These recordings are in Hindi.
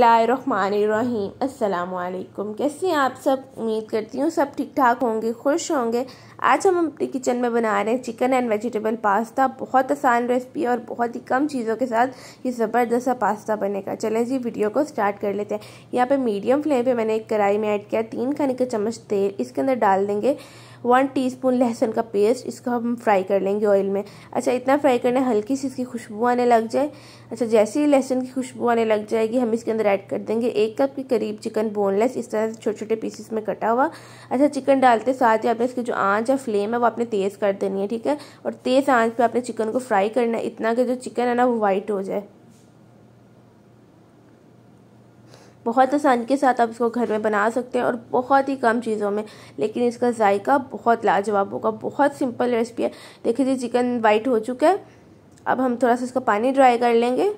बिस्मिल्लाहिर्रहमानिर्रहीम अस्सलाम वालेकुम कैसे हैं आप सब उम्मीद करती हूँ सब ठीक ठाक होंगे खुश होंगे आज हम अपने किचन में बना रहे हैं चिकन एंड वेजिटेबल पास्ता बहुत आसान रेसिपी और बहुत ही कम चीज़ों के साथ ये ज़बरदस्त सा पास्ता बनेगा चलें जी वीडियो को स्टार्ट कर लेते हैं यहाँ पे मीडियम फ्लेम पे मैंने एक कढ़ाई में ऐड किया तीन खाने का चम्मच तेल इसके अंदर डाल देंगे वन टीस्पून लहसुन का पेस्ट इसको हम फ्राई कर लेंगे ऑयल में अच्छा इतना फ्राई करना हल्की सी इसकी खुशबू आने लग जाए अच्छा जैसे ही लहसुन की खुशबू आने लग जाएगी हम इसके अंदर ऐड कर देंगे एक कप के करीब चिकन बोनलेस इस तरह से छोटे छोटे पीसेस में कटा हुआ अच्छा चिकन डालते साथ ही आपने इसकी जो आँच या फ्लेम है वो आपने तेज़ कर देनी है ठीक है और तेज़ आँच पर आपने चिकन को फ्राई करना है इतना कि जो चिकन है ना वो वाइट हो जाए बहुत आसानी के साथ आप इसको घर में बना सकते हैं और बहुत ही कम चीज़ों में लेकिन इसका जायका बहुत लाजवाब होगा बहुत सिंपल रेसिपी है देखिए जी चिकन वाइट हो चुका है अब हम थोड़ा सा इसका पानी ड्राई कर लेंगे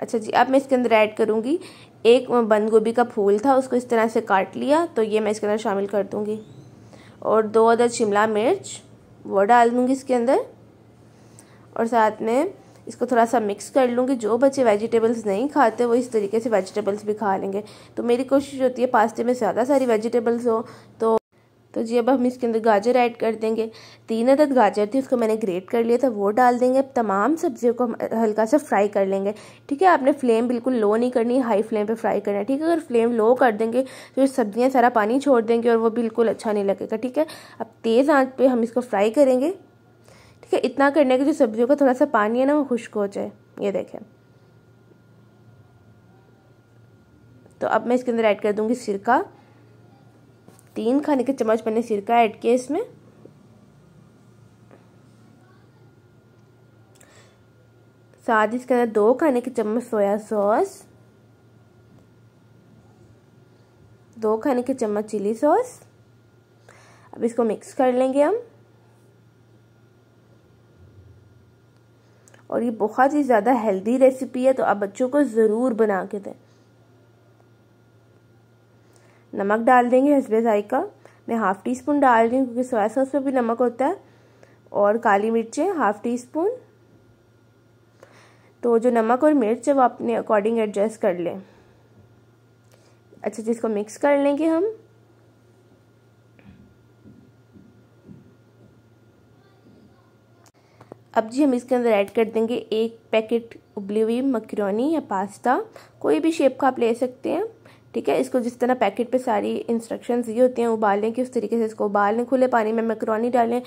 अच्छा जी अब मैं इसके अंदर ऐड करूँगी एक बंद गोभी का फूल था उसको इस तरह से काट लिया तो ये मैं इसके अंदर शामिल कर दूँगी और दो अदर शिमला मिर्च वो डाल दूँगी इसके अंदर और साथ में इसको थोड़ा सा मिक्स कर लूँगी जो बच्चे वेजिटेबल्स नहीं खाते वो इस तरीके से वेजिटेबल्स भी खा लेंगे तो मेरी कोशिश होती है पास्ते में ज़्यादा सारी वेजिटेबल्स हो तो तो जी अब हम इसके अंदर गाजर ऐड कर देंगे तीन अदद गाजर थी उसको मैंने ग्रेट कर लिया था वो डाल देंगे अब तमाम सब्जियों को हम हल्का सा फ्राई कर लेंगे ठीक है आपने फ्लेम बिल्कुल लो नहीं करनी हाई फ्लेम पे फ्राई करना है ठीक है अगर फ्लेम लो कर देंगे तो सब्जियाँ सारा पानी छोड़ देंगे और वो बिल्कुल अच्छा नहीं लगेगा ठीक है अब तेज़ आँच पर हम इसको फ्राई करेंगे इसका इतना करने के जो सब्जियों का थोड़ा सा पानी है ना वो खुश्क हो जाए ये देखें तो अब मैं इसके अंदर ऐड कर दूंगी सिरका तीन खाने के चम्मच मैंने सिरका ऐड किया इसमें साथ ही इसके अंदर दो खाने के चम्मच सोया सॉस दो खाने के चम्मच चिली सॉस अब इसको मिक्स कर लेंगे हम और ये बहुत ही ज़्यादा हेल्दी रेसिपी है तो आप बच्चों को ज़रूर बना के दें नमक डाल देंगे हसबे जायका मैं हाफ़ टी स्पून डाल रही हूँ क्योंकि सोया सॉस में भी नमक होता है और काली मिर्चें हाफ़ टी स्पून तो जो नमक और मिर्च है वो अपने अकॉर्डिंग एडजस्ट कर लें अच्छा जिसको इसको मिक्स कर लेंगे हम अब जी हम इसके अंदर ऐड कर देंगे एक पैकेट उबली हुई मक्रोनी या पास्ता कोई भी शेप का आप ले सकते हैं ठीक है इसको जिस तरह पैकेट पे सारी इंस्ट्रक्शंस ये होती हैं उबालें कि उस तरीके से इसको उबाल लें खुले पानी में मैक्रोनी डालें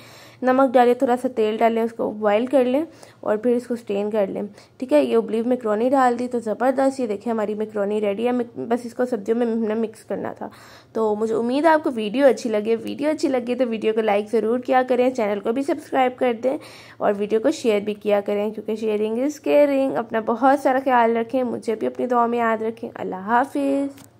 नमक डालें थोड़ा सा तेल डालें उसको बॉयल कर लें और फिर इसको स्टेन कर लें ठीक है ये उबली मैक्रोनी डाल दी तो ज़बरदस्त ये देखें हमारी मैक्रोनी रेडी है बस इसको सब्जियों में हमने मिक्स करना था तो मुझे उम्मीद है आपको वीडियो अच्छी लगे वीडियो अच्छी लगी तो वीडियो को लाइक ज़रूर किया करें चैनल को भी सब्सक्राइब कर दें और वीडियो को शेयर भी किया करें क्योंकि शेयरिंग इज़ केयरिंग अपना बहुत सारा ख्याल रखें मुझे भी अपनी दुआ में याद रखें अल्लाह हाफिज़